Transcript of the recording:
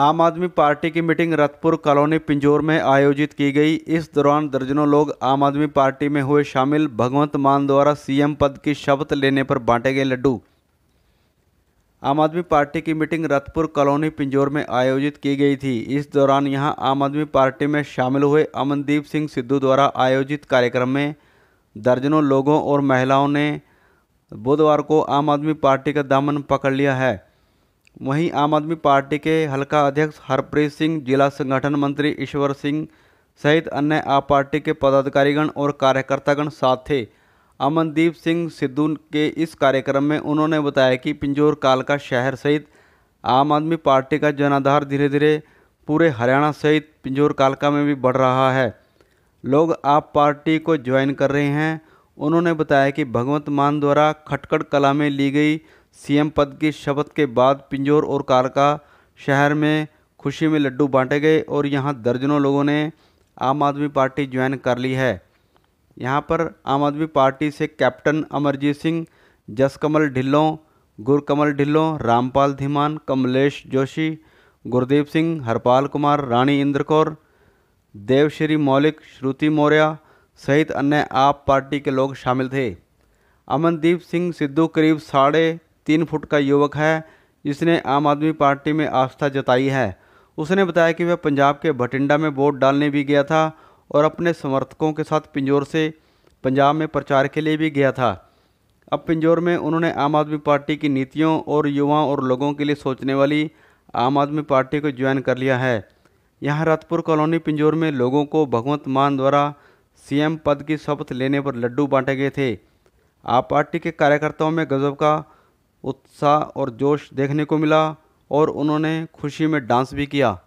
आम आदमी पार्टी की meeting रतपुर colony Pinjore में आयोजित की गई इस दौरान दर्जनों लोग आम आदमी पार्टी में हुए शामिल भगवंत मान द्वारा सीएम पद की शपथ लेने पर बांटे गए लड्डू आम आदमी पार्टी की मीटिंग रतपुर कॉलोनी पिंजौर में आयोजित की गई थी इस दौरान यहां आम आदमी पार्टी में शामिल हुए अमनदीप सिंह सिद्धू द्वारा आयोजित कार्यक्रम में दर्जनों लोगों और महिलाओं ने बुधवार को आम आदमी पार्टी का दामन पकड़ लिया है वहीं आम आदमी पार्टी के हलका अध्यक्ष हरप्रीत सिंह जिला संगठन मंत्री ईश्वर सिंह सहित अन्य आप पार्टी के पदाधिकारीगण और कार्यकर्तागण साथ थे अमनदीप सिंह सिद्धू के इस कार्यक्रम में उन्होंने बताया कि पिंजौर कालका शहर सहित आम आदमी पार्टी का जनाधार धीरे धीरे पूरे हरियाणा सहित पिंजौर कालका में भी बढ़ रहा है लोग आप पार्टी को ज्वाइन कर रहे हैं उन्होंने बताया कि भगवंत मान द्वारा खटखड़ कला में ली गई सीएम पद की शपथ के बाद पिंजौर और कालका शहर में खुशी में लड्डू बांटे गए और यहाँ दर्जनों लोगों ने आम आदमी पार्टी ज्वाइन कर ली है यहाँ पर आम आदमी पार्टी से कैप्टन अमरजीत सिंह जसकमल ढिल्लों गुरकमल ढिल्लों रामपाल धीमान कमलेश जोशी गुरदीप सिंह हरपाल कुमार रानी इंद्र कौर देवश्री मौलिक श्रुति मौर्य सहित अन्य आप पार्टी के लोग शामिल थे अमनदीप सिंह सिद्धू करीब साढ़े तीन फुट का युवक है जिसने आम आदमी पार्टी में आस्था जताई है उसने बताया कि वह पंजाब के भटिंडा में वोट डालने भी गया था और अपने समर्थकों के साथ पिंजौर से पंजाब में प्रचार के लिए भी गया था अब पिंजौर में उन्होंने आम आदमी पार्टी की नीतियों और युवाओं और लोगों के लिए सोचने वाली आम आदमी पार्टी को ज्वाइन कर लिया है यहाँ रतपुर कॉलोनी पिंजौर में लोगों को भगवंत मान द्वारा सीएम पद की शपथ लेने पर लड्डू बांटे गए थे आप पार्टी के कार्यकर्ताओं में गजब का उत्साह और जोश देखने को मिला और उन्होंने खुशी में डांस भी किया